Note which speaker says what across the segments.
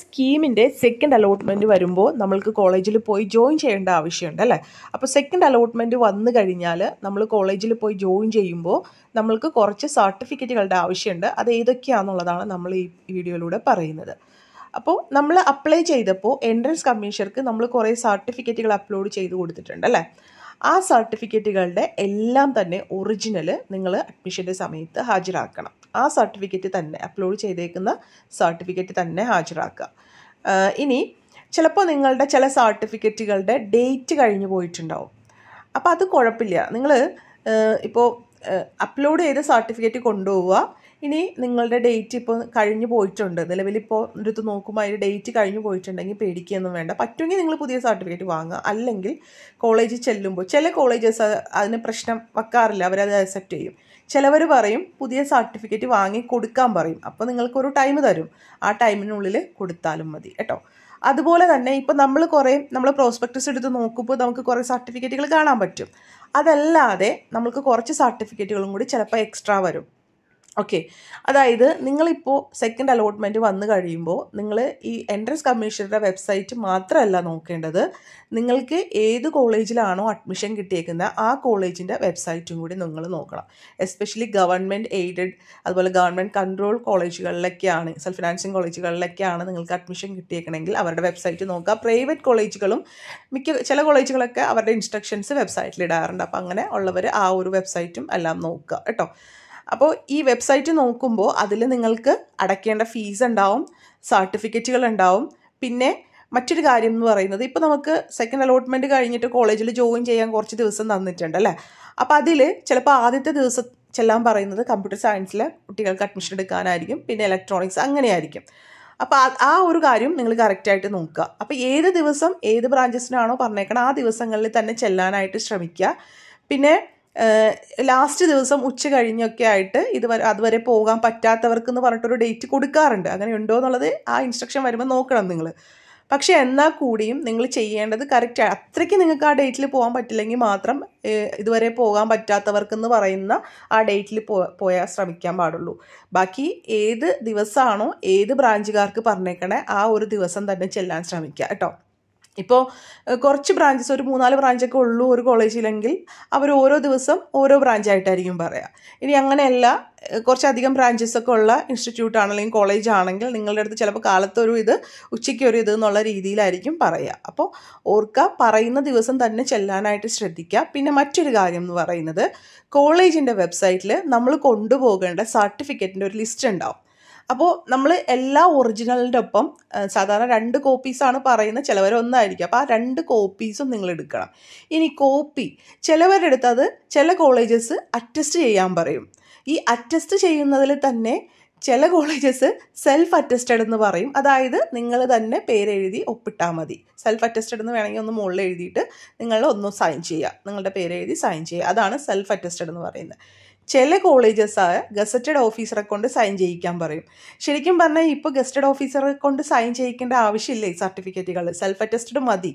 Speaker 1: സ്കീമിൻ്റെ second allotment വരുമ്പോൾ നമ്മൾക്ക് കോളേജിൽ പോയി ജോയിൻ ചെയ്യേണ്ട ആവശ്യമുണ്ട് അല്ലേ അപ്പോൾ സെക്കൻഡ് അലോട്ട്മെൻറ്റ് വന്നു കഴിഞ്ഞാൽ നമ്മൾ കോളേജിൽ പോയി ജോയിൻ ചെയ്യുമ്പോൾ നമ്മൾക്ക് കുറച്ച് സർട്ടിഫിക്കറ്റുകളുടെ ആവശ്യമുണ്ട് അത് ഏതൊക്കെയാണെന്നുള്ളതാണ് നമ്മൾ ഈ വീഡിയോയിലൂടെ പറയുന്നത് അപ്പോൾ നമ്മൾ അപ്ലൈ ചെയ്തപ്പോൾ എൻട്രൻസ് കമ്മീഷർക്ക് നമ്മൾ കുറേ സർട്ടിഫിക്കറ്റുകൾ അപ്ലോഡ് ചെയ്ത് കൊടുത്തിട്ടുണ്ട് അല്ലേ ആ സർട്ടിഫിക്കറ്റുകളുടെ എല്ലാം തന്നെ ഒറിജിനൽ നിങ്ങൾ അഡ്മിഷൻ്റെ സമയത്ത് ഹാജരാക്കണം ആ സർട്ടിഫിക്കറ്റ് തന്നെ അപ്ലോഡ് ചെയ്തേക്കുന്ന സർട്ടിഫിക്കറ്റ് തന്നെ ഹാജരാക്കുക ഇനി ചിലപ്പോൾ നിങ്ങളുടെ ചില സർട്ടിഫിക്കറ്റുകളുടെ ഡേറ്റ് കഴിഞ്ഞു പോയിട്ടുണ്ടാവും അപ്പോൾ അത് കുഴപ്പമില്ല നിങ്ങൾ ഇപ്പോൾ അപ്ലോഡ് ചെയ്ത സർട്ടിഫിക്കറ്റ് കൊണ്ടുപോവുക ഇനി നിങ്ങളുടെ ഡേറ്റ് ഇപ്പോൾ കഴിഞ്ഞു പോയിട്ടുണ്ട് നിലവിലിപ്പോൾ എടുത്ത് നോക്കുമ്പോൾ അതിൻ്റെ ഡേറ്റ് കഴിഞ്ഞു പോയിട്ടുണ്ടെങ്കിൽ പേടിക്കുകയൊന്നും വേണ്ട പറ്റുമെങ്കിൽ നിങ്ങൾ പുതിയ സർട്ടിഫിക്കറ്റ് വാങ്ങുക അല്ലെങ്കിൽ കോളേജിൽ ചെല്ലുമ്പോൾ ചില കോളേജസ് അതിന് പ്രശ്നം വെക്കാറില്ല അവരത് അക്സെപ്റ്റ് ചെയ്യും ചിലവർ പറയും പുതിയ സർട്ടിഫിക്കറ്റ് വാങ്ങി കൊടുക്കാൻ പറയും അപ്പോൾ നിങ്ങൾക്കൊരു ടൈം തരും ആ ടൈമിനുള്ളിൽ കൊടുത്താലും മതി കേട്ടോ അതുപോലെ തന്നെ ഇപ്പോൾ നമ്മൾ കുറേ നമ്മൾ പ്രോസ്പെക്ടസ് എടുത്ത് നോക്കുമ്പോൾ നമുക്ക് കുറേ സർട്ടിഫിക്കറ്റുകൾ കാണാൻ പറ്റും അതല്ലാതെ നമുക്ക് കുറച്ച് സർട്ടിഫിക്കറ്റുകളും കൂടി ചിലപ്പോൾ എക്സ്ട്രാ വരും ഓക്കെ അതായത് നിങ്ങളിപ്പോൾ സെക്കൻഡ് അലോട്ട്മെൻറ്റ് വന്നു കഴിയുമ്പോൾ നിങ്ങൾ ഈ എൻട്രൻസ് കമ്മീഷണറുടെ വെബ്സൈറ്റ് മാത്രമല്ല നോക്കേണ്ടത് നിങ്ങൾക്ക് ഏത് കോളേജിലാണോ അഡ്മിഷൻ കിട്ടിയേക്കുന്നത് ആ കോളേജിൻ്റെ വെബ്സൈറ്റും കൂടി നിങ്ങൾ നോക്കണം എസ്പെഷ്യലി ഗവൺമെൻറ് എയ്ഡഡ് അതുപോലെ ഗവൺമെൻറ് കൺട്രോൾ കോളേജുകളിലൊക്കെയാണ് സെൽഫ് ഫിനാൻസിങ് കോളേജുകളിലൊക്കെയാണ് നിങ്ങൾക്ക് അഡ്മിഷൻ കിട്ടിയേക്കണമെങ്കിൽ അവരുടെ വെബ്സൈറ്റ് നോക്കുക പ്രൈവറ്റ് കോളേജുകളും മിക്ക ചില കോളേജുകളൊക്കെ അവരുടെ ഇൻസ്ട്രക്ഷൻസ് വെബ്സൈറ്റിൽ ഇടാറുണ്ട് അപ്പോൾ അങ്ങനെ ഉള്ളവർ ആ ഒരു വെബ്സൈറ്റും എല്ലാം നോക്കുക കേട്ടോ അപ്പോൾ ഈ വെബ്സൈറ്റ് നോക്കുമ്പോൾ അതിൽ നിങ്ങൾക്ക് അടയ്ക്കേണ്ട ഫീസ് ഉണ്ടാവും സർട്ടിഫിക്കറ്റുകൾ ഉണ്ടാവും പിന്നെ മറ്റൊരു കാര്യം എന്ന് പറയുന്നത് ഇപ്പോൾ നമുക്ക് സെക്കൻഡ് അലോട്ട്മെൻറ്റ് കഴിഞ്ഞിട്ട് കോളേജിൽ ജോയിൻ ചെയ്യാൻ കുറച്ച് ദിവസം തന്നിട്ടുണ്ട് അല്ലേ അപ്പോൾ അതിൽ ചിലപ്പോൾ ആദ്യത്തെ ദിവസം ചെല്ലാൻ പറയുന്നത് കമ്പ്യൂട്ടർ സയൻസിലെ കുട്ടികൾക്ക് അഡ്മിഷൻ എടുക്കാനായിരിക്കും പിന്നെ ഇലക്ട്രോണിക്സ് അങ്ങനെയായിരിക്കും അപ്പോൾ ആ ഒരു കാര്യം നിങ്ങൾ കറക്റ്റായിട്ട് നോക്കുക അപ്പോൾ ഏത് ദിവസം ഏത് ബ്രാഞ്ചസിനാണോ പറഞ്ഞേക്കണം ആ ദിവസങ്ങളിൽ തന്നെ ചെല്ലാനായിട്ട് ശ്രമിക്കുക പിന്നെ ലാസ്റ്റ് ദിവസം ഉച്ച കഴിഞ്ഞൊക്കെ ആയിട്ട് ഇത് അതുവരെ പോകാൻ പറ്റാത്തവർക്ക് എന്ന് പറഞ്ഞിട്ടൊരു ഡേറ്റ് കൊടുക്കാറുണ്ട് അങ്ങനെ ഉണ്ടോ എന്നുള്ളത് ആ ഇൻസ്ട്രക്ഷൻ വരുമ്പോൾ നോക്കണം നിങ്ങൾ പക്ഷേ എന്നാൽ കൂടിയും നിങ്ങൾ ചെയ്യേണ്ടത് കറക്റ്റ് അത്രയ്ക്ക് നിങ്ങൾക്ക് ആ ഡേറ്റിൽ പോകാൻ പറ്റില്ലെങ്കിൽ മാത്രം ഇതുവരെ പോകാൻ പറ്റാത്തവർക്കെന്ന് പറയുന്ന ആ ഡേറ്റിൽ പോ പോയാൽ ശ്രമിക്കാൻ പാടുള്ളൂ ബാക്കി ഏത് ദിവസമാണോ ഏത് ബ്രാഞ്ചുകാർക്ക് പറഞ്ഞേക്കണേ ആ ഒരു ദിവസം തന്നെ ചെല്ലാൻ ശ്രമിക്കുക കേട്ടോ ഇപ്പോൾ കുറച്ച് ബ്രാഞ്ചസ് ഒരു മൂന്നാല് ബ്രാഞ്ചൊക്കെ ഉള്ളൂ ഒരു കോളേജിലെങ്കിൽ അവർ ഓരോ ദിവസം ഓരോ ബ്രാഞ്ചായിട്ടായിരിക്കും പറയുക ഇനി അങ്ങനെയല്ല കുറച്ചധികം ബ്രാഞ്ചസൊക്കെ ഉള്ള ഇൻസ്റ്റിറ്റ്യൂട്ട് ആണെങ്കിലും കോളേജ് ആണെങ്കിൽ നിങ്ങളുടെ അടുത്ത് ചിലപ്പോൾ കാലത്തൊരു ഇത് ഉച്ചയ്ക്ക് ഒരു ഇത് എന്നുള്ള രീതിയിലായിരിക്കും പറയുക അപ്പോൾ ഓർക്കുക പറയുന്ന ദിവസം തന്നെ ചെല്ലാനായിട്ട് ശ്രദ്ധിക്കുക പിന്നെ മറ്റൊരു കാര്യം എന്ന് പറയുന്നത് കോളേജിൻ്റെ വെബ്സൈറ്റിൽ നമ്മൾ കൊണ്ടുപോകേണ്ട സർട്ടിഫിക്കറ്റിൻ്റെ ഒരു ലിസ്റ്റ് ഉണ്ടാവും അപ്പോൾ നമ്മൾ എല്ലാ ഒറിജിനലിൻ്റെ ഒപ്പം സാധാരണ രണ്ട് കോപ്പീസാണ് പറയുന്നത് ഒന്നായിരിക്കും അപ്പോൾ ആ രണ്ട് കോപ്പീസും നിങ്ങൾ എടുക്കണം ഇനി കോപ്പി ചിലവരെടുത്തത് ചില കോളേജസ് അറ്റസ്റ്റ് ചെയ്യാൻ പറയും ഈ അറ്റസ്റ്റ് ചെയ്യുന്നതിൽ തന്നെ ചില കോളേജസ് സെൽഫ് അറ്റസ്റ്റഡ് എന്ന് പറയും അതായത് നിങ്ങൾ തന്നെ പേരെഴുതി ഒപ്പിട്ടാൽ മതി സെൽഫ് അറ്റസ്റ്റഡ് എന്ന് വേണമെങ്കിൽ ഒന്ന് മുകളിൽ എഴുതിയിട്ട് നിങ്ങൾ ഒന്ന് സൈൻ ചെയ്യുക നിങ്ങളുടെ പേരെഴുതി സൈൻ ചെയ്യുക അതാണ് സെൽഫ് അറ്റസ്റ്റഡ് എന്ന് പറയുന്നത് ചില ആയ ഗസറ്റഡ് ഓഫീസറെ കൊണ്ട് സൈൻ ചെയ്യിക്കാൻ പറയും ശരിക്കും പറഞ്ഞാൽ ഇപ്പോൾ ഗസറ്റഡ് ഓഫീസറെ കൊണ്ട് സൈൻ ചെയ്യിക്കേണ്ട ആവശ്യമില്ല ഈ സർട്ടിഫിക്കറ്റുകൾ സെൽഫ് അറ്റസ്റ്റഡ് മതി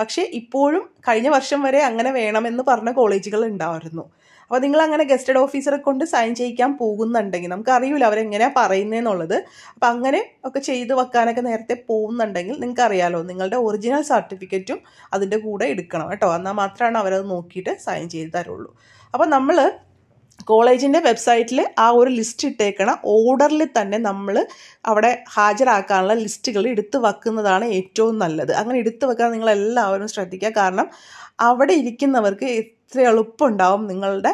Speaker 1: പക്ഷേ ഇപ്പോഴും കഴിഞ്ഞ വർഷം വരെ അങ്ങനെ വേണമെന്ന് പറഞ്ഞ കോളേജുകൾ ഉണ്ടായിരുന്നു അപ്പോൾ നിങ്ങൾ അങ്ങനെ ഗസ്റ്റഡ് ഓഫീസറെ കൊണ്ട് സൈൻ ചെയ്യിക്കാൻ പോകുന്നുണ്ടെങ്കിൽ നമുക്കറിയില്ല അവരെങ്ങനെയാണ് പറയുന്നതെന്നുള്ളത് അപ്പോൾ അങ്ങനെ ഒക്കെ ചെയ്ത് വെക്കാനൊക്കെ നേരത്തെ പോകുന്നുണ്ടെങ്കിൽ നിങ്ങൾക്ക് അറിയാലോ നിങ്ങളുടെ ഒറിജിനൽ സർട്ടിഫിക്കറ്റും അതിൻ്റെ കൂടെ എടുക്കണം കേട്ടോ എന്നാൽ മാത്രമാണ് അവരത് നോക്കിയിട്ട് സൈൻ ചെയ്ത് തരുള്ളൂ അപ്പോൾ നമ്മൾ കോളേജിൻ്റെ വെബ്സൈറ്റിൽ ആ ഒരു ലിസ്റ്റ് ഇട്ടേക്കണ ഓർഡറിൽ തന്നെ നമ്മൾ അവിടെ ഹാജരാക്കാനുള്ള ലിസ്റ്റുകൾ എടുത്ത് വെക്കുന്നതാണ് ഏറ്റവും നല്ലത് അങ്ങനെ എടുത്ത് വെക്കാൻ നിങ്ങൾ എല്ലാവരും ശ്രദ്ധിക്കുക കാരണം അവിടെ ഇരിക്കുന്നവർക്ക് എത്ര എളുപ്പമുണ്ടാവും നിങ്ങളുടെ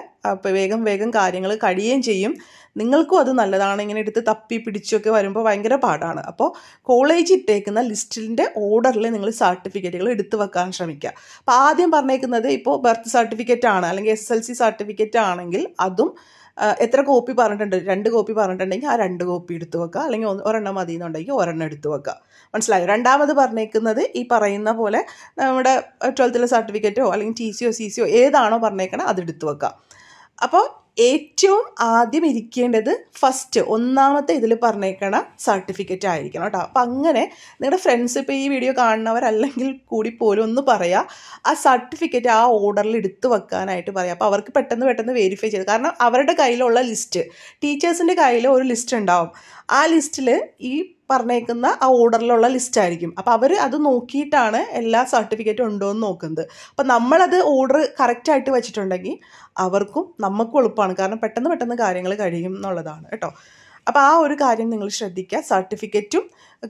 Speaker 1: വേഗം വേഗം കാര്യങ്ങൾ കഴിയുകയും ചെയ്യും നിങ്ങൾക്കും അത് നല്ലതാണ് ഇങ്ങനെ എടുത്ത് തപ്പി പിടിച്ചൊക്കെ വരുമ്പോൾ ഭയങ്കര പാടാണ് അപ്പോൾ കോളേജ് ഇട്ടേക്കുന്ന ലിസ്റ്റിൻ്റെ ഓർഡറിൽ നിങ്ങൾ സർട്ടിഫിക്കറ്റുകൾ എടുത്തു വെക്കാൻ ശ്രമിക്കുക അപ്പോൾ ആദ്യം പറഞ്ഞേക്കുന്നത് ഇപ്പോൾ ബർത്ത് സർട്ടിഫിക്കറ്റ് ആണ് അല്ലെങ്കിൽ എസ് എൽ സി സർട്ടിഫിക്കറ്റ് ആണെങ്കിൽ അതും എത്ര കോപ്പി പറഞ്ഞിട്ടുണ്ട് രണ്ട് കോപ്പി പറഞ്ഞിട്ടുണ്ടെങ്കിൽ ആ രണ്ട് കോപ്പി എടുത്തു വെക്കുക അല്ലെങ്കിൽ ഒരെണ്ണം മതി എന്നുണ്ടെങ്കിൽ ഒരെണ്ണം എടുത്തു വെക്കുക മനസ്സിലായോ രണ്ടാമത് പറഞ്ഞേക്കുന്നത് ഈ പറയുന്ന പോലെ നമ്മുടെ ട്വൽത്തിലെ സർട്ടിഫിക്കറ്റോ അല്ലെങ്കിൽ ടി സിയോ സി സിയോ ഏതാണോ പറഞ്ഞേക്കണേ അതെടുത്തു വെക്കുക അപ്പോൾ ഏറ്റവും ആദ്യം ഇരിക്കേണ്ടത് ഫസ്റ്റ് ഒന്നാമത്തെ ഇതിൽ പറഞ്ഞേക്കണ സർട്ടിഫിക്കറ്റ് ആയിരിക്കണം കേട്ടോ അപ്പം അങ്ങനെ നിങ്ങളുടെ ഫ്രണ്ട്സ് ഇപ്പോൾ ഈ വീഡിയോ കാണുന്നവരല്ലെങ്കിൽ കൂടി പോലും ഒന്ന് പറയാം ആ സർട്ടിഫിക്കറ്റ് ആ ഓർഡറിൽ എടുത്തു വെക്കാനായിട്ട് പറയാം അപ്പോൾ അവർക്ക് പെട്ടെന്ന് പെട്ടെന്ന് വെരിഫൈ ചെയ്ത് കാരണം അവരുടെ കയ്യിലുള്ള ലിസ്റ്റ് ടീച്ചേഴ്സിൻ്റെ കയ്യിൽ ഒരു ലിസ്റ്റ് ഉണ്ടാവും ആ ലിസ്റ്റിൽ ഈ പറഞ്ഞേക്കുന്ന ആ ഓർഡറിലുള്ള ലിസ്റ്റ് ആയിരിക്കും അപ്പോൾ അവർ അത് നോക്കിയിട്ടാണ് എല്ലാ സർട്ടിഫിക്കറ്റും ഉണ്ടോ എന്ന് നോക്കുന്നത് അപ്പോൾ നമ്മളത് ഓർഡർ കറക്റ്റായിട്ട് വെച്ചിട്ടുണ്ടെങ്കിൽ അവർക്കും നമുക്കും എളുപ്പമാണ് കാരണം പെട്ടെന്ന് പെട്ടെന്ന് കാര്യങ്ങൾ കഴിയും എന്നുള്ളതാണ് കേട്ടോ അപ്പോൾ ആ ഒരു കാര്യം നിങ്ങൾ ശ്രദ്ധിക്കുക സർട്ടിഫിക്കറ്റും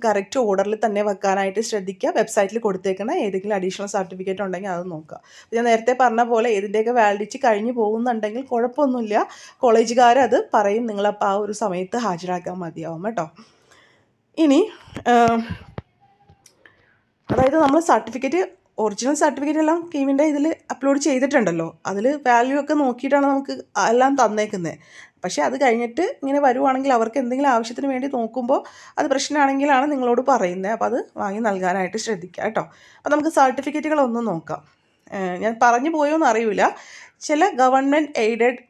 Speaker 1: കറക്റ്റ് ഓർഡറിൽ തന്നെ വെക്കാനായിട്ട് ശ്രദ്ധിക്കുക വെബ്സൈറ്റിൽ കൊടുത്തേക്കുന്ന ഏതെങ്കിലും അഡീഷണൽ സർട്ടിഫിക്കറ്റ് ഉണ്ടെങ്കിൽ അത് നോക്കുക ഞാൻ നേരത്തെ പറഞ്ഞ പോലെ ഏതിൻ്റെയൊക്കെ വാലിഡിറ്റി കഴിഞ്ഞു പോകുന്നുണ്ടെങ്കിൽ കുഴപ്പമൊന്നുമില്ല കോളേജുകാരത് പറയും നിങ്ങളപ്പോൾ ആ ഒരു സമയത്ത് ഹാജരാക്കാൻ മതിയാവും കേട്ടോ ഇനി അതായത് നമ്മൾ സർട്ടിഫിക്കറ്റ് ഒറിജിനൽ സർട്ടിഫിക്കറ്റ് എല്ലാം കീമിൻ്റെ ഇതിൽ അപ്ലോഡ് ചെയ്തിട്ടുണ്ടല്ലോ അതിൽ വാല്യൂ ഒക്കെ നോക്കിയിട്ടാണ് നമുക്ക് എല്ലാം തന്നേക്കുന്നത് പക്ഷേ അത് കഴിഞ്ഞിട്ട് ഇങ്ങനെ വരുവാണെങ്കിൽ അവർക്ക് എന്തെങ്കിലും ആവശ്യത്തിന് വേണ്ടി നോക്കുമ്പോൾ അത് പ്രശ്നമാണെങ്കിലാണ് നിങ്ങളോട് പറയുന്നത് അപ്പോൾ അത് വാങ്ങി നൽകാനായിട്ട് ശ്രദ്ധിക്കുക കേട്ടോ അപ്പോൾ നമുക്ക് സർട്ടിഫിക്കറ്റുകളൊന്നും നോക്കാം ഞാൻ പറഞ്ഞു പോയോ എന്ന് അറിയില്ല ചില ഗവൺമെൻറ് എയ്ഡഡ്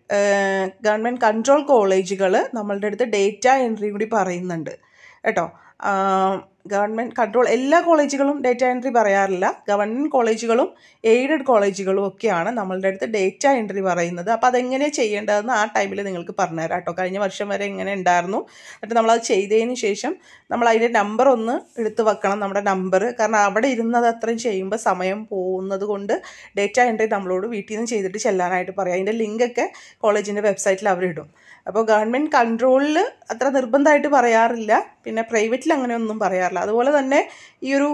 Speaker 1: ഗവൺമെൻറ് കൺട്രോൾ കോളേജുകൾ നമ്മളുടെ അടുത്ത് ഡേറ്റ എൻട്രി കൂടി പറയുന്നുണ്ട് കേട്ടോ ഗവൺമെൻറ് കൺട്രോൾ എല്ലാ കോളേജുകളും ഡേറ്റ എൻട്രി പറയാറില്ല ഗവൺമെൻറ് കോളേജുകളും എയ്ഡഡ് കോളേജുകളും ഒക്കെയാണ് നമ്മളുടെ അടുത്ത് ഡേറ്റ എൻട്രി പറയുന്നത് അപ്പോൾ അതെങ്ങനെ ചെയ്യേണ്ടതെന്ന് ആ ടൈമിൽ നിങ്ങൾക്ക് പറഞ്ഞുതരാം കേട്ടോ കഴിഞ്ഞ വർഷം വരെ എങ്ങനെ ഉണ്ടായിരുന്നു എന്നിട്ട് നമ്മളത് ചെയ്തതിന് ശേഷം നമ്മൾ അതിൻ്റെ നമ്പർ ഒന്ന് എടുത്ത് വെക്കണം നമ്മുടെ നമ്പർ കാരണം അവിടെ ഇരുന്നത് അത്രയും ചെയ്യുമ്പോൾ സമയം പോകുന്നത് കൊണ്ട് ഡേറ്റ എൻട്രി നമ്മളോട് വീട്ടിൽ നിന്ന് ചെയ്തിട്ട് ചെല്ലാനായിട്ട് പറയാം അതിൻ്റെ ലിങ്കൊക്കെ കോളേജിൻ്റെ വെബ്സൈറ്റിൽ അവരിടും അപ്പോൾ ഗവൺമെൻറ് കൺട്രോളിൽ അത്ര നിർബന്ധമായിട്ട് പറയാറില്ല പിന്നെ പ്രൈവറ്റിൽ അങ്ങനെ ഒന്നും പറയാറില്ല അതുപോലെ തന്നെ ഈ ഒരു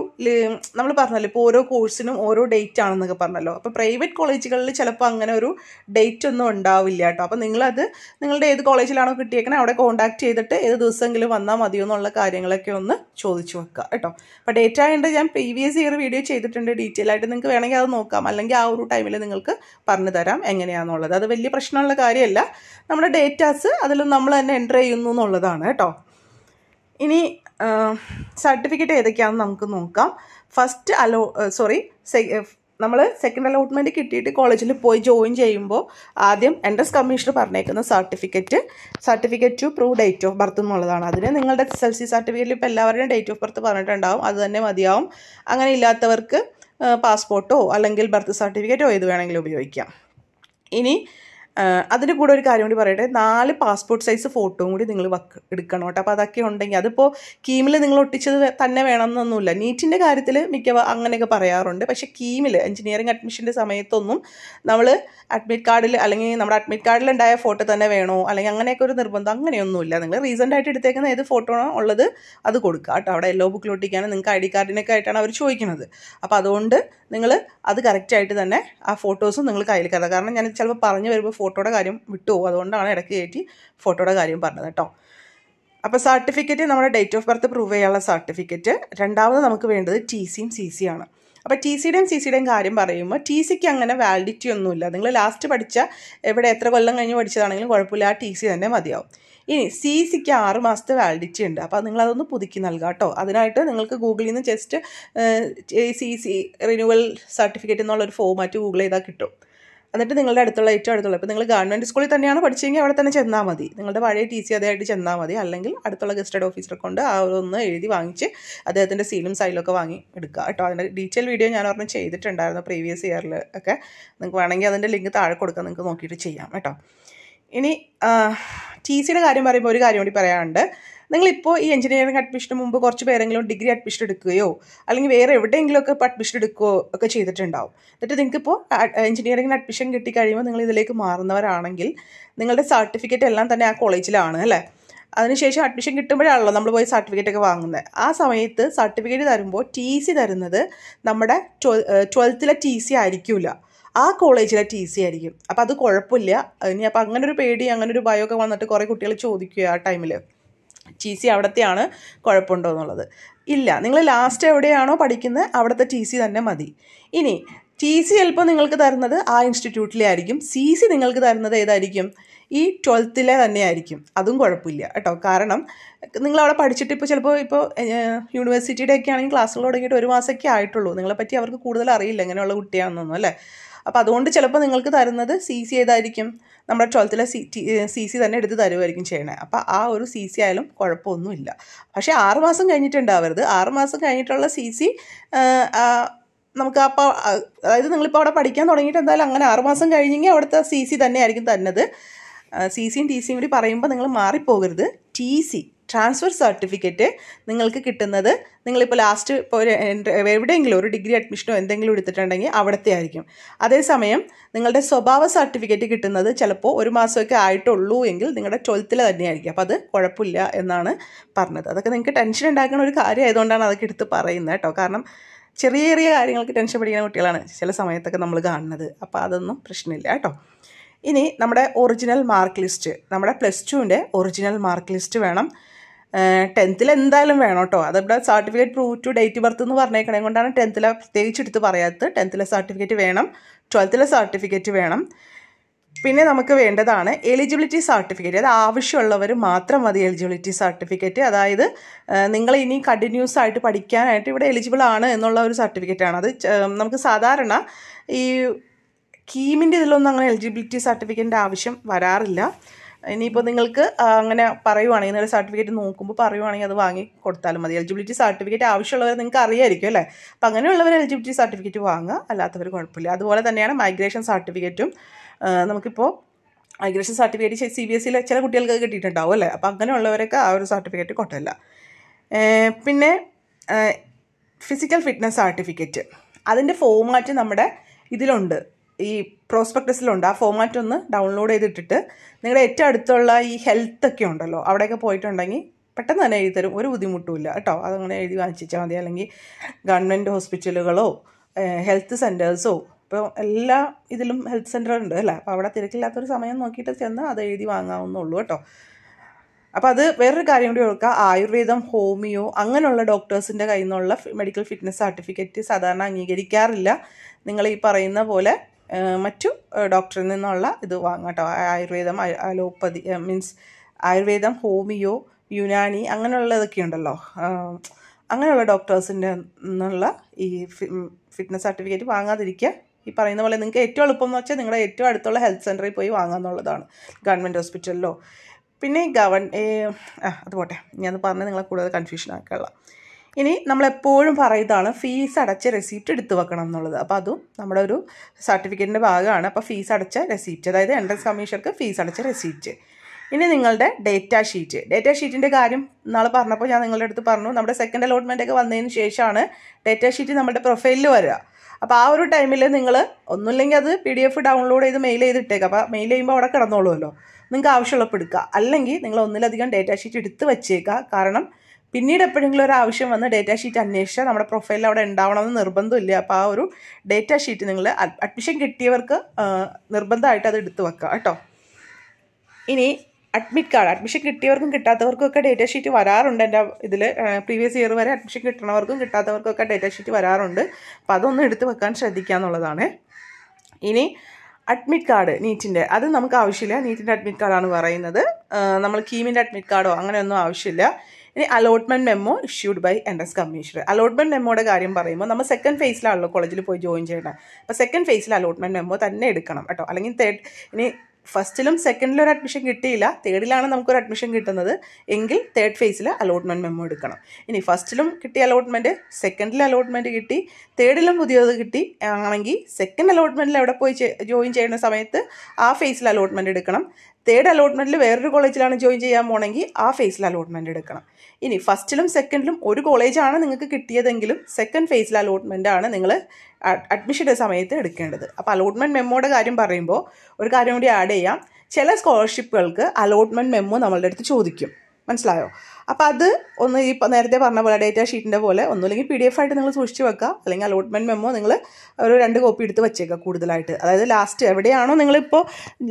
Speaker 1: നമ്മൾ പറഞ്ഞല്ലോ ഇപ്പോൾ ഓരോ കോഴ്സിനും ഓരോ ഡേറ്റ് ആണെന്നൊക്കെ പറഞ്ഞല്ലോ അപ്പോൾ പ്രൈവറ്റ് കോളേജുകളിൽ ചിലപ്പോൾ അങ്ങനെ ഒരു ഡേറ്റ് ഒന്നും ഉണ്ടാവില്ല കേട്ടോ അപ്പോൾ നിങ്ങളത് നിങ്ങളുടെ ഏത് കോളേജിലാണോ കിട്ടിയേക്കണേ അവിടെ കോൺടാക്ട് ചെയ്തിട്ട് ഏത് ദിവസമെങ്കിലും വന്നാൽ മതിയോ എന്നുള്ള കാര്യങ്ങളൊക്കെ ഒന്ന് ചോദിച്ചു വെക്കുക കേട്ടോ അപ്പോൾ ഡേറ്റ് ആയതുകൊണ്ട് ഞാൻ പ്രീവിയസ് ഇയർ വീഡിയോ ചെയ്തിട്ടുണ്ട് ഡീറ്റെയിൽ ആയിട്ട് നിങ്ങൾക്ക് വേണമെങ്കിൽ അത് നോക്കാം അല്ലെങ്കിൽ ആ ഒരു ടൈമിൽ നിങ്ങൾക്ക് പറഞ്ഞു തരാം എങ്ങനെയാണെന്നുള്ളത് അത് വലിയ പ്രശ്നമുള്ള കാര്യമല്ല നമ്മുടെ ഡേറ്റാസ് ഗ്യാസ് അതിൽ നമ്മൾ തന്നെ എൻ്റർ ചെയ്യുന്നു എന്നുള്ളതാണ് കേട്ടോ ഇനി സർട്ടിഫിക്കറ്റ് ഏതൊക്കെയാണെന്ന് നമുക്ക് നോക്കാം ഫസ്റ്റ് അലോ സോറി നമ്മൾ സെക്കൻഡ് അലോട്ട്മെൻറ്റ് കിട്ടിയിട്ട് കോളേജിൽ പോയി ജോയിൻ ചെയ്യുമ്പോൾ ആദ്യം എൻട്രൻസ് കമ്മീഷണർ പറഞ്ഞേക്കുന്ന certificate certificate to prove date of birth എന്നുള്ളതാണ് അതിന് നിങ്ങളുടെ എസ് എൽ സി സർട്ടിഫിക്കറ്റിൽ ഇപ്പോൾ എല്ലാവരുടെയും ഡേറ്റ് ഓഫ് ബർത്ത് പറഞ്ഞിട്ടുണ്ടാവും അത് തന്നെ മതിയാവും അങ്ങനെ ഇല്ലാത്തവർക്ക് പാസ്പോർട്ടോ അല്ലെങ്കിൽ ബർത്ത് സർട്ടിഫിക്കറ്റോ ഏത് വേണമെങ്കിലും ഉപയോഗിക്കാം ഇനി അതിൻ്റെ കൂടെ ഒരു കാര്യം കൂടി പറയട്ടെ നാല് പാസ്പോർട്ട് സൈസ് ഫോട്ടോയും കൂടി നിങ്ങൾ വക്ക് എടുക്കണം കേട്ടോ അപ്പോൾ അതൊക്കെ ഉണ്ടെങ്കിൽ അതിപ്പോൾ കീമിൽ നിങ്ങൾ ഒട്ടിച്ചത് തന്നെ വേണമെന്നൊന്നുമില്ല നീറ്റിൻ്റെ കാര്യത്തിൽ മിക്കവാറും അങ്ങനെയൊക്കെ പറയാറുണ്ട് പക്ഷേ കീമിൽ എഞ്ചിനീയറിംഗ് അഡ്മിഷൻ്റെ സമയത്തൊന്നും നമ്മൾ അഡ്മിറ്റ് കാർഡിൽ അല്ലെങ്കിൽ നമ്മുടെ അഡ്മിറ്റ് കാർഡിലുണ്ടായ ഫോട്ടോ തന്നെ വേണോ അല്ലെങ്കിൽ അങ്ങനെയൊക്കെ ഒരു നിർബന്ധം അങ്ങനെയൊന്നുമില്ല നിങ്ങൾ റീസെൻ്റ് ആയിട്ട് എടുത്തേക്കുന്ന ഏത് ഫോട്ടോണോ ഉള്ളത് അത് കൊടുക്കുക കേട്ടോ അവിടെ ബുക്കിൽ ബുക്കിലൊട്ടിക്കാനും നിങ്ങൾക്ക് ഐ ഡി കാർഡിനൊക്കെ ആയിട്ടാണ് അവർ ചോദിക്കുന്നത് അപ്പോൾ അതുകൊണ്ട് നിങ്ങൾ അത് കറക്റ്റായിട്ട് തന്നെ ആ ഫോട്ടോസും നിങ്ങൾ കയ്യിൽ കരുതുക കാരണം ഞാൻ ചിലപ്പോൾ പറഞ്ഞു വരുമ്പോൾ ഫോട്ടോയുടെ കാര്യം വിട്ടുപോകും അതുകൊണ്ടാണ് ഇടയ്ക്ക് കയറ്റി ഫോട്ടോയുടെ കാര്യം പറഞ്ഞത് കേട്ടോ അപ്പോൾ സർട്ടിഫിക്കറ്റ് നമ്മുടെ ഡേറ്റ് ഓഫ് ബർത്ത് പ്രൂവ് ചെയ്യാനുള്ള സർട്ടിഫിക്കറ്റ് രണ്ടാമത് നമുക്ക് വേണ്ടത് ടി സിയും സി സി ആണ് അപ്പോൾ ടി സിയുടെയും സി സിയുടെയും കാര്യം പറയുമ്പോൾ ടി സിക്ക് അങ്ങനെ വാലിഡിറ്റി ഒന്നുമില്ല നിങ്ങൾ ലാസ്റ്റ് പഠിച്ച എവിടെ എത്ര കൊല്ലം കഴിഞ്ഞ് പഠിച്ചതാണെങ്കിലും കുഴപ്പമില്ല ആ ടി സി തന്നെ മതിയാവും ഇനി സി സിക്ക് ആറ് മാസത്തെ വാലിഡിറ്റി ഉണ്ട് അപ്പോൾ നിങ്ങളതൊന്ന് പുതുക്കി നൽകാം കേട്ടോ അതിനായിട്ട് നിങ്ങൾക്ക് ഗൂഗിളിൽ നിന്ന് just C C renewal certificate എന്നുള്ളൊരു ഫോമാറ്റ് ഗൂഗിൾ ചെയ്താൽ കിട്ടും എന്നിട്ട് നിങ്ങളുടെ അടുത്തുള്ള ഏറ്റവും അടുത്തുള്ള ഇപ്പോൾ നിങ്ങൾ ഗവൺമെൻറ് സ്കൂളിൽ തന്നെയാണ് പഠിച്ചെങ്കിൽ അവിടെ തന്നെ ചെന്നാൽ മതി നിങ്ങളുടെ പഴയ ടി സി അതായിട്ട് ചെന്നാൽ മതി അല്ലെങ്കിൽ അടുത്തുള്ള ഗസ്റ്റഡ് ഓഫീസറെ കൊണ്ട് ആ ഒന്ന് എഴുതി വാങ്ങിച്ച് അദ്ദേഹത്തിൻ്റെ സീലും സൈലും ഒക്കെ വാങ്ങി എടുക്കുക കേട്ടോ അതിൻ്റെ ഡീറ്റെയിൽ വീഡിയോ ഞാൻ ഓർമ്മ ചെയ്തിട്ടുണ്ടായിരുന്നു പ്രീവിയസ് ഇയറിൽ ഒക്കെ നിങ്ങൾക്ക് വേണമെങ്കിൽ അതിൻ്റെ ലിങ്ക് താഴെ കൊടുക്കാൻ നിങ്ങൾക്ക് നോക്കിയിട്ട് ചെയ്യാം കേട്ടോ ഇനി ടി സിയുടെ കാര്യം പറയുമ്പോൾ ഒരു കാര്യം കൂടി പറയാനുണ്ട് നിങ്ങളിപ്പോൾ ഈ എഞ്ചിനീയറിംഗ് അഡ്മിഷന് മുമ്പ് കുറച്ച് പേരെങ്കിലും ഡിഗ്രി അഡ്മിഷൻ എടുക്കുകയോ അല്ലെങ്കിൽ വേറെ എവിടെയെങ്കിലും ഒക്കെ അഡ്മിഷൻ എടുക്കുകയോ ഒക്കെ ചെയ്തിട്ടുണ്ടാവും എന്നിട്ട് നിങ്ങൾക്കിപ്പോൾ എഞ്ചിനീയറിംഗിന് അഡ്മിഷൻ കിട്ടി കഴിയുമ്പോൾ നിങ്ങൾ ഇതിലേക്ക് മാറുന്നവരാണെങ്കിൽ നിങ്ങളുടെ സർട്ടിഫിക്കറ്റ് എല്ലാം തന്നെ ആ കോളേജിലാണ് അല്ലേ അതിനുശേഷം അഡ്മിഷൻ കിട്ടുമ്പോഴാണല്ലോ നമ്മൾ പോയി സർട്ടിഫിക്കറ്റ് ഒക്കെ വാങ്ങുന്നത് ആ സമയത്ത് സർട്ടിഫിക്കറ്റ് തരുമ്പോൾ ടി സി തരുന്നത് നമ്മുടെ ട്വൽത്തിലെ ടി സി ആയിരിക്കില്ല ആ കോളേജിലെ ടി സി ആയിരിക്കും അപ്പോൾ അത് കുഴപ്പമില്ല ഇനി അപ്പോൾ അങ്ങനെ ഒരു പേടി അങ്ങനെ ഒരു ഭയമൊക്കെ വന്നിട്ട് കുറേ കുട്ടികൾ ചോദിക്കുക ആ ടൈമിൽ ടി സി അവിടത്തെയാണ് കുഴപ്പമുണ്ടോ എന്നുള്ളത് ഇല്ല നിങ്ങൾ ലാസ്റ്റ് എവിടെയാണോ പഠിക്കുന്നത് അവിടുത്തെ ടി സി തന്നെ മതി ഇനി ടി സി ചിലപ്പോൾ നിങ്ങൾക്ക് തരുന്നത് ആ ഇൻസ്റ്റിറ്റ്യൂട്ടിലെ ആയിരിക്കും സി സി നിങ്ങൾക്ക് തരുന്നത് ഏതായിരിക്കും ഈ ട്വൽത്തിലെ തന്നെ ആയിരിക്കും അതും കുഴപ്പമില്ല കേട്ടോ കാരണം നിങ്ങൾ അവിടെ പഠിച്ചിട്ട് ഇപ്പോൾ ചിലപ്പോൾ ഇപ്പോൾ യൂണിവേഴ്സിറ്റിയുടെ ഒക്കെ ആണെങ്കിൽ ക്ലാസ്സുകൾ തുടങ്ങിയിട്ട് ഒരു മാസമൊക്കെ ആയിട്ടുള്ളൂ നിങ്ങളെപ്പറ്റി അവർക്ക് കൂടുതൽ അറിയില്ല ഇങ്ങനെയുള്ള കുട്ടിയാണെന്നൊന്നും അല്ലേ അപ്പോൾ അതുകൊണ്ട് ചിലപ്പോൾ നിങ്ങൾക്ക് തരുന്നത് സി സി ഏതായിരിക്കും നമ്മുടെ ട്വൽത്തിലെ സി സി സി തന്നെ എടുത്ത് തരുമായിരിക്കും ചെയ്യണേ അപ്പോൾ ആ ഒരു സി സി ആയാലും കുഴപ്പമൊന്നുമില്ല പക്ഷേ ആറുമാസം കഴിഞ്ഞിട്ടുണ്ടാവരുത് ആറുമാസം കഴിഞ്ഞിട്ടുള്ള സി സി നമുക്ക് അപ്പോൾ അതായത് നിങ്ങളിപ്പോൾ അവിടെ പഠിക്കാൻ തുടങ്ങിയിട്ട് എന്തായാലും അങ്ങനെ ആറുമാസം കഴിഞ്ഞെങ്കിൽ അവിടുത്തെ സി സി തന്നെയായിരിക്കും തന്നത് സി സിയും ടി സിയും കൂടി പറയുമ്പോൾ നിങ്ങൾ മാറിപ്പോകരുത് ടി സി ട്രാൻസ്ഫർ സർട്ടിഫിക്കറ്റ് നിങ്ങൾക്ക് കിട്ടുന്നത് നിങ്ങളിപ്പോൾ ലാസ്റ്റ് ഇപ്പോൾ ഒരു എവിടെയെങ്കിലും ഒരു ഡിഗ്രി അഡ്മിഷനോ എന്തെങ്കിലും എടുത്തിട്ടുണ്ടെങ്കിൽ അവിടുത്തെ ആയിരിക്കും അതേസമയം നിങ്ങളുടെ സ്വഭാവ സർട്ടിഫിക്കറ്റ് കിട്ടുന്നത് ചിലപ്പോൾ ഒരു മാസമൊക്കെ ആയിട്ടുള്ളൂ എങ്കിൽ നിങ്ങളുടെ ട്വൽത്തിൽ തന്നെയായിരിക്കും അപ്പോൾ അത് കുഴപ്പമില്ല എന്നാണ് പറഞ്ഞത് അതൊക്കെ നിങ്ങൾക്ക് ടെൻഷൻ ഉണ്ടാക്കുന്ന ഒരു കാര്യമായതുകൊണ്ടാണ് അതൊക്കെ എടുത്ത് പറയുന്നത് കേട്ടോ കാരണം ചെറിയ ചെറിയ കാര്യങ്ങൾക്ക് ടെൻഷൻ പിടിക്കുന്ന കുട്ടികളാണ് ചില സമയത്തൊക്കെ നമ്മൾ കാണുന്നത് അപ്പോൾ അതൊന്നും പ്രശ്നമില്ല കേട്ടോ ഇനി നമ്മുടെ ഒറിജിനൽ മാർക്ക് ലിസ്റ്റ് നമ്മുടെ പ്ലസ് ടുവിൻ്റെ ഒറിജിനൽ മാർക്ക് ലിസ്റ്റ് വേണം ടെൻത്തിൽ എന്തായാലും വേണം കേട്ടോ അതിവിടെ certificate prove to date birth എന്ന് പറഞ്ഞേക്കണേ കൊണ്ടാണ് ടെൻത്തിലെ പ്രത്യേകിച്ച് എടുത്ത് പറയാത്തത് ടെൻത്തിലെ സർട്ടിഫിക്കറ്റ് വേണം ട്വൽത്തിലെ സർട്ടിഫിക്കറ്റ് വേണം പിന്നെ നമുക്ക് വേണ്ടതാണ് എലിജിബിലിറ്റി സർട്ടിഫിക്കറ്റ് അത് ആവശ്യമുള്ളവർ മാത്രം മതി എലിജിബിലിറ്റി സർട്ടിഫിക്കറ്റ് അതായത് നിങ്ങൾ ഇനി കണ്ടിന്യൂസ് ആയിട്ട് പഠിക്കാനായിട്ട് ഇവിടെ എലിജിബിൾ ആണ് എന്നുള്ള ഒരു സർട്ടിഫിക്കറ്റാണ് അത് നമുക്ക് സാധാരണ ഈ കീമിൻ്റെ ഇതിലൊന്നും അങ്ങനെ എലിജിബിലിറ്റി സർട്ടിഫിക്കറ്റിൻ്റെ ആവശ്യം വരാറില്ല ഇനിയിപ്പോൾ നിങ്ങൾക്ക് അങ്ങനെ പറയുവാണെങ്കിൽ നിങ്ങൾ സർട്ടിഫിക്കറ്റ് നോക്കുമ്പോൾ പറയുവാണെങ്കിൽ അത് വാങ്ങി കൊടുത്താലും മതി എലിജിബിലിറ്റി സർട്ടിഫിക്കറ്റ് ആവശ്യമുള്ളവർ നിങ്ങൾക്ക് അറിയായിരിക്കും അല്ലേ അപ്പം അങ്ങനെയുള്ളവർ എലിജിബിലിറ്റി സർട്ടിഫിക്കറ്റ് വാങ്ങുക അല്ലാത്തവർ കുഴപ്പമില്ല അതുപോലെ തന്നെയാണ് മൈഗ്രേഷൻ സർട്ടിഫിക്കറ്റും നമുക്കിപ്പോൾ migration certificate C B S സിയിലെ ചില കുട്ടികൾക്ക് കിട്ടിയിട്ടുണ്ടാവും അല്ലേ അപ്പം അങ്ങനെയുള്ളവരൊക്കെ ആ ഒരു സർട്ടിഫിക്കറ്റ് കൊണ്ടല്ല പിന്നെ ഫിസിക്കൽ ഫിറ്റ്നസ് സർട്ടിഫിക്കറ്റ് അതിൻ്റെ ഫോമാറ്റ് നമ്മുടെ ഇതിലുണ്ട് ഈ പ്രോസ്പെക്ടസിലുണ്ട് ആ ഫോമാറ്റ് ഒന്ന് ഡൗൺലോഡ് ചെയ്തിട്ടിട്ട് നിങ്ങളുടെ ഏറ്റവും അടുത്തുള്ള ഈ ഹെൽത്ത് ഒക്കെ ഉണ്ടല്ലോ അവിടെയൊക്കെ പോയിട്ടുണ്ടെങ്കിൽ പെട്ടെന്ന് തന്നെ എഴുതി തരും ഒരു ബുദ്ധിമുട്ടുമില്ല കേട്ടോ അതങ്ങനെ എഴുതി വാങ്ങിച്ചാൽ മതി അല്ലെങ്കിൽ ഗവൺമെൻറ് ഹോസ്പിറ്റലുകളോ ഹെൽത്ത് സെൻറ്റേഴ്സോ ഇപ്പോൾ എല്ലാ ഇതിലും ഹെൽത്ത് സെൻ്റർ ഉണ്ട് അല്ലേ അപ്പോൾ അവിടെ തിരക്കില്ലാത്തൊരു സമയം നോക്കിയിട്ട് ചെന്ന് അത് എഴുതി വാങ്ങാവുന്നുള്ളൂ കേട്ടോ അപ്പോൾ അത് വേറൊരു കാര്യം കൂടി ഓർക്കുക ആയുർവേദം ഹോമിയോ അങ്ങനെയുള്ള ഡോക്ടേഴ്സിൻ്റെ കയ്യിൽ നിന്നുള്ള മെഡിക്കൽ ഫിറ്റ്നസ് സർട്ടിഫിക്കറ്റ് സാധാരണ അംഗീകരിക്കാറില്ല നിങ്ങൾ ഈ പറയുന്ന പോലെ മറ്റു ഡോക്ടറിൽ നിന്നുള്ള ഇത് വാങ്ങാം കേട്ടോ ആയുർവേദം അലോപ്പതി മീൻസ് ആയുർവേദം ഹോമിയോ യുനാനി അങ്ങനെയുള്ളതൊക്കെ ഉണ്ടല്ലോ അങ്ങനെയുള്ള ഡോക്ടേഴ്സിൻ്റെ നിന്നുള്ള ഈ ഫിറ്റ്നസ് സർട്ടിഫിക്കറ്റ് വാങ്ങാതിരിക്കുക ഈ പറയുന്ന പോലെ നിങ്ങൾക്ക് ഏറ്റവും എളുപ്പം എന്ന് വെച്ചാൽ നിങ്ങളുടെ ഏറ്റവും അടുത്തുള്ള ഹെൽത്ത് സെൻറ്ററിൽ പോയി വാങ്ങാമെന്നുള്ളതാണ് ഗവൺമെൻറ് ഹോസ്പിറ്റലിലോ പിന്നെ ഗവൺ അത് പോട്ടെ ഞാനത് പറഞ്ഞ് നിങ്ങളെ കൂടുതൽ കൺഫ്യൂഷൻ ആക്കാനുള്ള ഇനി നമ്മളെപ്പോഴും പറയുന്നതാണ് ഫീസ് അടച്ച റെസീപ്റ്റ് എടുത്തു വെക്കണം എന്നുള്ളത് അപ്പോൾ അതും നമ്മുടെ ഒരു സർട്ടിഫിക്കറ്റിൻ്റെ ഭാഗമാണ് അപ്പോൾ ഫീസ് അടച്ച റെസീപ്റ്റ് അതായത് എൻട്രൻസ് കമ്മീഷർക്ക് ഫീസ് അടച്ച റെസീപ്റ്റ് ഇനി നിങ്ങളുടെ ഡേറ്റ ഷീറ്റ് ഡേറ്റ ഷീറ്റിൻ്റെ കാര്യം നാളെ പറഞ്ഞപ്പോൾ ഞാൻ നിങ്ങളുടെ അടുത്ത് പറഞ്ഞു നമ്മുടെ സെക്കൻഡ് അലോട്ട്മെൻ്റ് ഒക്കെ വന്നതിന് ശേഷമാണ് ഡേറ്റ ഷീറ്റ് നമ്മുടെ പ്രൊഫൈലിൽ വരിക അപ്പോൾ ആ ഒരു ടൈമിൽ നിങ്ങൾ ഒന്നുമില്ലെങ്കിൽ അത് പി ഡി എഫ് ഡൗൺലോഡ് ചെയ്ത് മെയിൽ ചെയ്തിട്ടേക്ക് അപ്പോൾ മെയിൽ ചെയ്യുമ്പോൾ അവിടെ കിടന്നോളുമല്ലോ നിങ്ങൾക്ക് ആവശ്യമുള്ളപ്പോൾ എടുക്കുക അല്ലെങ്കിൽ നിങ്ങൾ ഒന്നിലധികം ഡേറ്റ ഷീറ്റ് എടുത്ത് വെച്ചേക്കുക കാരണം പിന്നീട് എപ്പോഴെങ്കിലും ഒരു ആവശ്യം വന്ന് ഡേറ്റ ഷീറ്റ് അന്വേഷിച്ചാൽ നമ്മുടെ പ്രൊഫൈലിൽ അവിടെ ഉണ്ടാവണമെന്ന് നിർബന്ധമില്ല അപ്പോൾ ആ ഒരു ഡേറ്റ ഷീറ്റ് നിങ്ങൾ അഡ്മിഷൻ കിട്ടിയവർക്ക് നിർബന്ധമായിട്ട് അത് എടുത്തു വെക്കുക കേട്ടോ ഇനി അഡ്മിറ്റ് കാർഡ് അഡ്മിഷൻ കിട്ടിയവർക്കും കിട്ടാത്തവർക്കും ഒക്കെ ഡേറ്റ ഷീറ്റ് വരാറുണ്ട് എൻ്റെ ഇതിൽ പ്രീവിയസ് ഇയർ വരെ അഡ്മിഷൻ കിട്ടണവർക്കും കിട്ടാത്തവർക്കും ഒക്കെ ഡേറ്റ ഷീറ്റ് വരാറുണ്ട് അപ്പോൾ അതൊന്നും എടുത്തു വെക്കാൻ ശ്രദ്ധിക്കുക എന്നുള്ളതാണ് ഇനി അഡ്മിറ്റ് കാർഡ് നീറ്റിൻ്റെ അത് നമുക്ക് ആവശ്യമില്ല നീറ്റിൻ്റെ അഡ്മിറ്റ് കാർഡാണ് പറയുന്നത് നമ്മൾ കീമിൻ്റെ അഡ്മിറ്റ് കാർഡോ അങ്ങനെയൊന്നും ആവശ്യമില്ല ഇനി allotment memo issued by N S commissioner allotment മെമ്മോയുടെ കാര്യം പറയുമ്പോൾ നമ്മൾ സെക്കൻഡ് ഫേസിലാണല്ലോ കോളേജിൽ പോയി ജോയിൻ ചെയ്യേണ്ടത് അപ്പോൾ സെക്കൻഡ് ഫേസിൽ അലോട്ട്മെൻറ്റ് മെമ്മോ തന്നെ എടുക്കണം കേട്ടോ അല്ലെങ്കിൽ തേർഡ് ഇനി ഫസ്റ്റിലും സെക്കൻഡിലും ഒരു അഡ്മിഷൻ കിട്ടിയില്ല തേർഡിലാണ് നമുക്കൊരു അഡ്മിഷൻ കിട്ടുന്നത് എങ്കിൽ തേർഡ് ഫേസിൽ അലോട്ട്മെൻറ്റ് മെമ്മോ എടുക്കണം ഇനി ഫസ്റ്റിലും കിട്ടിയ അലോട്ട്മെൻറ്റ് സെക്കൻഡിൽ അലോട്ട്മെൻറ്റ് കിട്ടി തേർഡിലും പുതിയത് കിട്ടി ആണെങ്കിൽ സെക്കൻഡ് അലോട്ട്മെൻറ്റിൽ എവിടെ പോയി ജോയിൻ ചെയ്യുന്ന സമയത്ത് ആ ഫേസിൽ അലോട്ട്മെൻറ്റ് എടുക്കണം തേർഡ് അലോട്ട്മെൻറ്റിൽ വേറൊരു കോളേജിലാണ് ജോയിൻ ചെയ്യാൻ പോകണമെങ്കിൽ ആ ഫേസിൽ അലോട്ട്മെൻറ്റ് എടുക്കണം ഇനി ഫസ്റ്റിലും സെക്കൻഡിലും ഒരു കോളേജാണ് നിങ്ങൾക്ക് കിട്ടിയതെങ്കിലും സെക്കൻഡ് ഫേസിൽ അലോട്ട്മെൻ്റ് ആണ് നിങ്ങൾ അഡ്മിഷൻ്റെ സമയത്ത് എടുക്കേണ്ടത് അപ്പോൾ അലോട്ട്മെൻറ്റ് മെമ്മോയുടെ കാര്യം പറയുമ്പോൾ ഒരു കാര്യം കൂടി ആഡ് ചെയ്യാം ചില സ്കോളർഷിപ്പുകൾക്ക് അലോട്ട്മെൻറ്റ് മെമ്മോ നമ്മളുടെ അടുത്ത് ചോദിക്കും മനസ്സിലായോ അപ്പോൾ അത് ഒന്ന് ഈ നേരത്തെ പറഞ്ഞ പോലെ ഡേറ്റ ഷീറ്റിൻ്റെ പോലെ ഒന്നുമില്ലെങ്കിൽ പി ഡി എഫ് ആയിട്ട് നിങ്ങൾ സൂക്ഷിച്ച് വെക്കുക അല്ലെങ്കിൽ അലോട്ട്മെൻറ്റ് മെമ്മോ നിങ്ങൾ ഒരു രണ്ട് കോപ്പി എടുത്ത് വെച്ചേക്കുക കൂടുതലായിട്ട് അതായത് ലാസ്റ്റ് എവിടെയാണോ നിങ്ങളിപ്പോൾ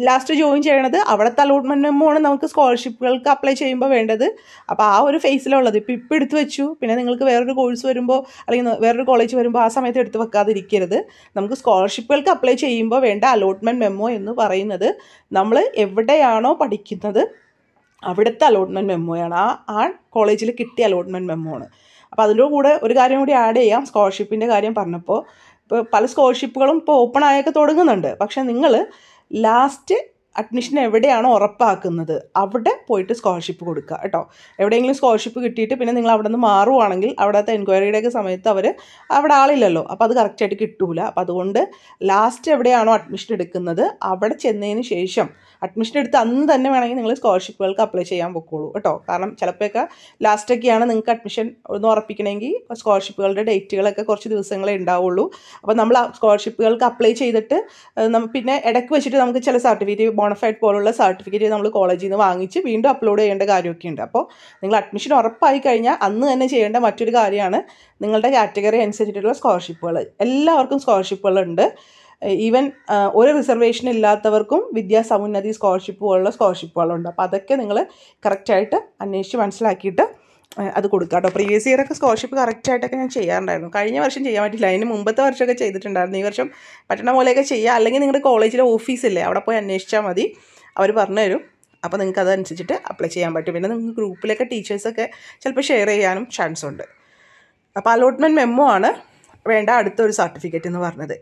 Speaker 1: ലാസ്റ്റ് ജോയിൻ ചെയ്യണത് അവിടുത്തെ അലോട്ട്മെൻറ്റ് മെമ്മോ ആണ് നമുക്ക് സ്കോളർഷിപ്പുകൾക്ക് അപ്ലൈ ചെയ്യുമ്പോൾ വേണ്ടത് അപ്പോൾ ആ ഒരു ഫേസിലുള്ളത് ഇപ്പോൾ ഇപ്പോൾ എടുത്ത് വെച്ചു പിന്നെ നിങ്ങൾക്ക് വേറൊരു കോഴ്സ് വരുമ്പോൾ അല്ലെങ്കിൽ വേറൊരു കോളേജ് വരുമ്പോൾ ആ സമയത്ത് എടുത്ത് വെക്കാതിരിക്കരുത് നമുക്ക് സ്കോളർഷിപ്പുകൾക്ക് അപ്ലൈ ചെയ്യുമ്പോൾ വേണ്ട അലോട്ട്മെൻറ്റ് മെമ്മോ എന്ന് പറയുന്നത് നമ്മൾ എവിടെയാണോ പഠിക്കുന്നത് അവിടുത്തെ അലോട്ട്മെൻറ്റ് മെമ്മോയാണ് ആ ആ കോളേജിൽ കിട്ടിയ അലോട്ട്മെൻറ്റ് മെമ്മോ ആണ് അപ്പോൾ അതിൻ്റെ കൂടെ ഒരു കാര്യം കൂടി ആഡ് ചെയ്യാം സ്കോളർഷിപ്പിൻ്റെ കാര്യം പറഞ്ഞപ്പോൾ ഇപ്പോൾ പല സ്കോളർഷിപ്പുകളും ഇപ്പോൾ ഓപ്പൺ ആയൊക്കെ തുടങ്ങുന്നുണ്ട് പക്ഷേ നിങ്ങൾ ലാസ്റ്റ് അഡ്മിഷൻ എവിടെയാണോ ഉറപ്പാക്കുന്നത് അവിടെ പോയിട്ട് സ്കോളർഷിപ്പ് കൊടുക്കുക കേട്ടോ എവിടെയെങ്കിലും സ്കോളർഷിപ്പ് കിട്ടിയിട്ട് പിന്നെ നിങ്ങൾ അവിടെ നിന്ന് മാറുവാണെങ്കിൽ അവിടുത്തെ ഒക്കെ സമയത്ത് അവർ അവിടെ ആളില്ലല്ലോ അപ്പോൾ അത് കറക്റ്റായിട്ട് കിട്ടൂല അപ്പോൾ അതുകൊണ്ട് ലാസ്റ്റ് എവിടെയാണോ അഡ്മിഷൻ എടുക്കുന്നത് അവിടെ ചെന്നതിന് ശേഷം അഡ്മിഷൻ എടുത്ത് അന്ന് തന്നെ വേണമെങ്കിൽ നിങ്ങൾ സ്കോളർഷിപ്പുകൾക്ക് അപ്ലൈ ചെയ്യാൻ പൊക്കോളൂ കേട്ടോ കാരണം ചിലപ്പോഴൊക്കെ ലാസ്റ്റൊക്കെയാണ് നിങ്ങൾക്ക് അഡ്മിഷൻ ഒന്ന് ഉറപ്പിക്കണമെങ്കിൽ സ്കോളർഷിപ്പുകളുടെ ഡേറ്റുകളൊക്കെ കുറച്ച് ദിവസങ്ങളേ ഉണ്ടാവുള്ളൂ അപ്പോൾ നമ്മൾ സ്കോളർഷിപ്പുകൾക്ക് അപ്ലൈ ചെയ്തിട്ട് പിന്നെ ഇടയ്ക്ക് വെച്ചിട്ട് നമുക്ക് ചില സർട്ടിഫിക്കറ്റ് ബോണഫൈഡ് പോലുള്ള സർട്ടിഫിക്കറ്റ് നമ്മൾ കോളേജിൽ നിന്ന് വാങ്ങിച്ച് വീണ്ടും അപ്ലോഡ് ചെയ്യേണ്ട കാര്യമൊക്കെ ഉണ്ട് അപ്പോൾ നിങ്ങൾ അഡ്മിഷൻ ഉറപ്പായി കഴിഞ്ഞാൽ അന്ന് തന്നെ ചെയ്യേണ്ട മറ്റൊരു കാര്യമാണ് നിങ്ങളുടെ കാറ്റഗറി അനുസരിച്ചിട്ടുള്ള സ്കോളർഷിപ്പുകൾ എല്ലാവർക്കും സ്കോളർഷിപ്പുകളുണ്ട് ഈവൻ ഒരു റിസർവേഷൻ ഇല്ലാത്തവർക്കും വിദ്യാസമുന്നതി സ്കോളർഷിപ്പ് പോലുള്ള സ്കോളർഷിപ്പുകളുണ്ട് അപ്പോൾ അതൊക്കെ നിങ്ങൾ കറക്റ്റായിട്ട് അന്വേഷിച്ച് മനസ്സിലാക്കിയിട്ട് അത് കൊടുക്കുക കേട്ടോ പ്രീവിയസ് ഇയറൊക്കെ സ്കോളർഷിപ്പ് കറക്റ്റായിട്ടൊക്കെ ഞാൻ ചെയ്യാറുണ്ടായിരുന്നു കഴിഞ്ഞ വർഷം ചെയ്യാൻ പറ്റില്ല അതിന് മുമ്പത്തെ വർഷമൊക്കെ ചെയ്തിട്ടുണ്ടായിരുന്നു ഈ വർഷം പറ്റണ പോലെയൊക്കെ ചെയ്യുക അല്ലെങ്കിൽ നിങ്ങളുടെ കോളേജിലെ ഓഫീസില്ലേ അവിടെ പോയി അന്വേഷിച്ചാൽ മതി അവർ പറഞ്ഞു തരും അപ്പോൾ നിങ്ങൾക്ക് അതനുസരിച്ചിട്ട് അപ്ലൈ ചെയ്യാൻ പറ്റും പിന്നെ നിങ്ങൾക്ക് ഗ്രൂപ്പിലൊക്കെ ടീച്ചേഴ്സൊക്കെ ചിലപ്പോൾ ഷെയർ ചെയ്യാനും ചാൻസ് ഉണ്ട് അപ്പോൾ അലോട്ട്മെൻറ്റ് മെമ്മോ ആണ് വേണ്ട അടുത്തൊരു സർട്ടിഫിക്കറ്റ് എന്ന് പറഞ്ഞത്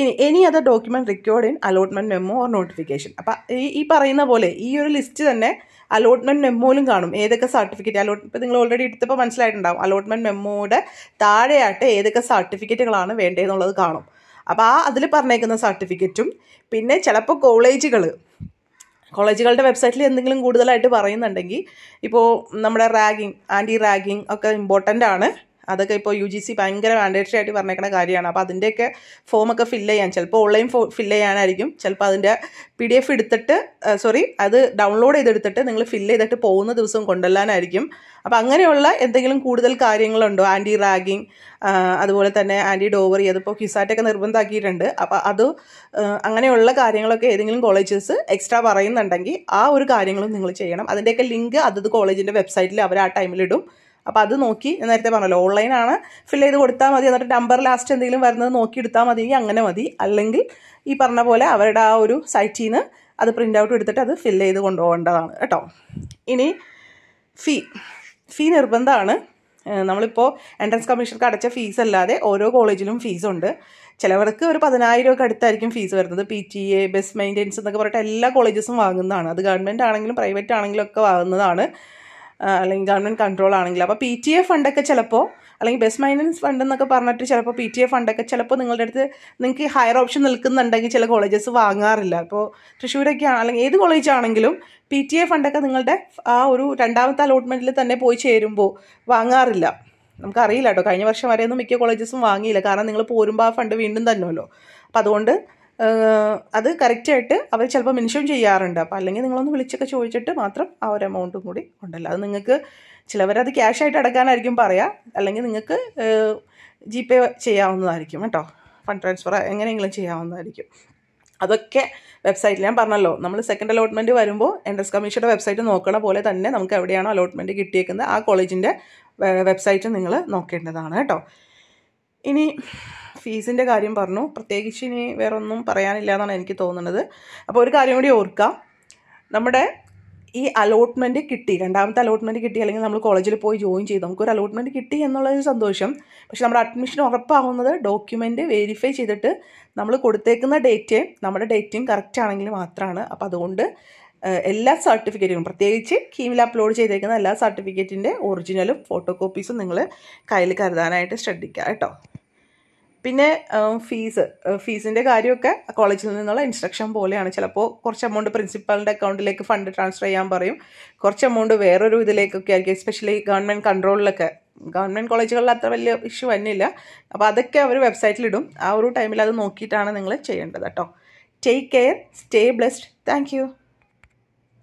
Speaker 1: ഇനി any other document record in allotment memo or notification അപ്പോൾ ഈ ഈ പറയുന്ന പോലെ ഈ ഒരു ലിസ്റ്റ് തന്നെ അലോട്ട്മെൻറ്റ് മെമ്മോയിലും കാണും ഏതൊക്കെ സർട്ടിഫിക്കറ്റ് അലോട്ട് ഇപ്പം നിങ്ങൾ ഓൾറെഡി എടുത്തപ്പോൾ മനസ്സിലായിട്ടുണ്ടാവും അലോട്ട്മെൻറ്റ് മെമ്മോയുടെ താഴെയായിട്ട് ഏതൊക്കെ സർട്ടിഫിക്കറ്റുകളാണ് വേണ്ടതെന്നുള്ളത് കാണും അപ്പോൾ ആ അതിൽ പറഞ്ഞേക്കുന്ന സർട്ടിഫിക്കറ്റും പിന്നെ ചിലപ്പോൾ കോളേജുകൾ കോളേജുകളുടെ വെബ്സൈറ്റിൽ എന്തെങ്കിലും കൂടുതലായിട്ട് പറയുന്നുണ്ടെങ്കിൽ ഇപ്പോൾ നമ്മുടെ റാഗിങ് ആൻറ്റി റാഗിങ് ഒക്കെ ഇമ്പോർട്ടൻ്റ് ആണ് അതൊക്കെ ഇപ്പോൾ യു ജി സി ഭയങ്കര മാൻഡേറ്ററി ആയിട്ട് പറഞ്ഞേക്കുന്ന കാര്യമാണ് അപ്പോൾ അതിൻ്റെയൊക്കെ ഫോമൊക്കെ ഫില്ല് ചെയ്യാൻ ചിലപ്പോൾ ഓൺലൈൻ ഫോ ഫില്ല് ചെയ്യാനായിരിക്കും ചിലപ്പോൾ അതിൻ്റെ പി ഡി എഫ് എടുത്തിട്ട് സോറി അത് ഡൗൺലോഡ് ചെയ്തെടുത്തിട്ട് നിങ്ങൾ ഫില്ല് ചെയ്തിട്ട് പോകുന്ന ദിവസം കൊണ്ടുവല്ലാനായിരിക്കും അപ്പോൾ അങ്ങനെയുള്ള എന്തെങ്കിലും കൂടുതൽ കാര്യങ്ങളുണ്ടോ ആൻറ്റി റാഗിങ് അതുപോലെ തന്നെ ആൻറ്റി ഡോവറി അതിപ്പോൾ ക്യുസാറ്റൊക്കെ നിർബന്ധമാക്കിയിട്ടുണ്ട് അപ്പോൾ അത് അങ്ങനെയുള്ള കാര്യങ്ങളൊക്കെ ഏതെങ്കിലും കോളേജസ് എക്സ്ട്രാ പറയുന്നുണ്ടെങ്കിൽ ആ ഒരു കാര്യങ്ങളും നിങ്ങൾ ചെയ്യണം അതിൻ്റെയൊക്കെ ലിങ്ക് അതത് കോളേജിൻ്റെ വെബ്സൈറ്റിൽ അവർ ആ ടൈമിലിടും അപ്പോൾ അത് നോക്കി നേരത്തെ പറഞ്ഞല്ലോ ഓൺലൈനാണ് ഫിൽ ചെയ്ത് കൊടുത്താൽ മതി എന്നിട്ട് നമ്പർ ലാസ്റ്റ് എന്തെങ്കിലും വരുന്നത് നോക്കി എടുത്താൽ മതി അങ്ങനെ മതി അല്ലെങ്കിൽ ഈ പറഞ്ഞ പോലെ അവരുടെ ആ ഒരു സൈറ്റിൽ നിന്ന് അത് പ്രിൻ്റ് ഔട്ട് എടുത്തിട്ട് അത് ഫില്ല് ചെയ്ത് കൊണ്ടുപോകേണ്ടതാണ് കേട്ടോ ഇനി ഫീ ഫീ നിർബന്ധമാണ് നമ്മളിപ്പോൾ എൻട്രൻസ് കമ്മീഷൻക്ക് അടച്ച ഫീസ് അല്ലാതെ ഓരോ കോളേജിലും ഫീസുണ്ട് ചിലവർക്ക് ഒരു പതിനായിരം ഒക്കെ അടുത്തായിരിക്കും ഫീസ് വരുന്നത് P T A bus maintenance എന്നൊക്കെ പറഞ്ഞിട്ട് എല്ലാ കോളേജസും വാങ്ങുന്നതാണ് അത് ഗവൺമെൻറ് ആണെങ്കിലും പ്രൈവറ്റ് ആണെങ്കിലും ഒക്കെ വാങ്ങുന്നതാണ് അല്ലെങ്കിൽ ഗവൺമെൻറ് കൺട്രോൾ ആണെങ്കിൽ അപ്പോൾ പി ടി എ ഫണ്ടൊക്കെ ചിലപ്പോൾ അല്ലെങ്കിൽ ബസ് മൈനൻസ് ഫണ്ട് എന്നൊക്കെ പറഞ്ഞിട്ട് ചിലപ്പോൾ പി ടി എ ഫണ്ടൊക്കെ ചിലപ്പോൾ നിങ്ങളുടെ അടുത്ത് നിങ്ങൾക്ക് ഹയർ ഓപ്ഷൻ നിൽക്കുന്നുണ്ടെങ്കിൽ ചില കോളേജസ് വാങ്ങാറില്ല അപ്പോൾ തൃശ്ശൂരൊക്കെ ആണ് അല്ലെങ്കിൽ ഏത് കോളേജ് ആണെങ്കിലും പി ടി എ ഫണ്ടൊക്കെ നിങ്ങളുടെ ആ ഒരു രണ്ടാമത്തെ അലോട്ട്മെൻറ്റിൽ തന്നെ പോയി ചേരുമ്പോൾ വാങ്ങാറില്ല നമുക്കറിയില്ല കേട്ടോ കഴിഞ്ഞ വർഷം വരെയൊന്നും മിക്ക കോളേജസും വാങ്ങിയില്ല കാരണം നിങ്ങൾ പോരുമ്പോൾ ആ ഫണ്ട് വീണ്ടും തന്നല്ലോ അപ്പോൾ അതുകൊണ്ട് അത് കറക്റ്റായിട്ട് അവർ ചിലപ്പോൾ മെൻഷൻ ചെയ്യാറുണ്ട് അപ്പോൾ അല്ലെങ്കിൽ നിങ്ങളൊന്ന് വിളിച്ചൊക്കെ ചോദിച്ചിട്ട് മാത്രം ആ ഒരു എമൗണ്ടും കൂടി ഉണ്ടല്ലോ അത് നിങ്ങൾക്ക് ചിലവരത് ക്യാഷായിട്ട് അടക്കാനായിരിക്കും പറയുക അല്ലെങ്കിൽ നിങ്ങൾക്ക് ജി പേ ചെയ്യാവുന്നതായിരിക്കും കേട്ടോ ഫണ്ട് ട്രാൻസ്ഫർ എങ്ങനെയെങ്കിലും ചെയ്യാവുന്നതായിരിക്കും അതൊക്കെ വെബ്സൈറ്റിൽ ഞാൻ പറഞ്ഞല്ലോ നമ്മൾ സെക്കൻഡ് അലോട്ട്മെൻറ്റ് വരുമ്പോൾ എൻട്രൻസ് കമ്മീഷൻ്റെ വെബ്സൈറ്റ് നോക്കണ പോലെ തന്നെ നമുക്ക് എവിടെയാണോ അലോട്ട്മെൻറ്റ് കിട്ടിയേക്കുന്നത് ആ കോളേജിൻ്റെ വെബ്സൈറ്റ് നിങ്ങൾ നോക്കേണ്ടതാണ് കേട്ടോ ഇനി ഫീസിൻ്റെ കാര്യം പറഞ്ഞു പ്രത്യേകിച്ച് ഇനി വേറെ ഒന്നും പറയാനില്ല എന്നാണ് എനിക്ക് തോന്നുന്നത് അപ്പോൾ ഒരു കാര്യം കൂടി ഓർക്കാം നമ്മുടെ ഈ അലോട്ട്മെൻറ്റ് കിട്ടി രണ്ടാമത്തെ അലോട്ട്മെൻറ്റ് കിട്ടി അല്ലെങ്കിൽ നമ്മൾ കോളേജിൽ പോയി ജോയിൻ ചെയ്തു നമുക്കൊരു അലോട്ട്മെൻറ്റ് കിട്ടി എന്നുള്ളൊരു സന്തോഷം പക്ഷേ നമ്മുടെ അഡ്മിഷൻ ഉറപ്പാവുന്നത് ഡോക്യുമെൻ്റ് വെരിഫൈ ചെയ്തിട്ട് നമ്മൾ കൊടുത്തേക്കുന്ന ഡേറ്റ് നമ്മുടെ ഡേറ്റും കറക്റ്റ് ആണെങ്കിൽ മാത്രമാണ് അപ്പോൾ അതുകൊണ്ട് എല്ലാ സർട്ടിഫിക്കറ്റുകളും പ്രത്യേകിച്ച് കീമിൽ അപ്ലോഡ് ചെയ്തേക്കുന്ന എല്ലാ സർട്ടിഫിക്കറ്റിൻ്റെ ഒറിജിനലും ഫോട്ടോ കോപ്പീസും നിങ്ങൾ കയ്യിൽ കരുതാനായിട്ട് ശ്രദ്ധിക്കുക കേട്ടോ പിന്നെ ഫീസ് ഫീസിൻ്റെ കാര്യമൊക്കെ കോളേജിൽ നിന്നുള്ള ഇൻസ്ട്രക്ഷൻ പോലെയാണ് ചിലപ്പോൾ കുറച്ച് എമൗണ്ട് പ്രിൻസിപ്പാളിൻ്റെ അക്കൗണ്ടിലേക്ക് ഫണ്ട് ട്രാൻസ്ഫർ ചെയ്യാൻ പറയും കുറച്ച് എമൗണ്ട് വേറൊരു ഇതിലേക്കൊക്കെ ആയിരിക്കും എസ്പെഷ്യലി ഗവൺമെൻറ് കൺട്രോളിലൊക്കെ ഗവൺമെൻറ് കോളേജുകളിൽ അത്ര വലിയ ഇഷ്യൂ വന്നില്ല അപ്പോൾ അതൊക്കെ അവർ വെബ്സൈറ്റിലിടും ആ ഒരു ടൈമിൽ അത് നോക്കിയിട്ടാണ് നിങ്ങൾ ചെയ്യേണ്ടത് കേട്ടോ take care stay blessed thank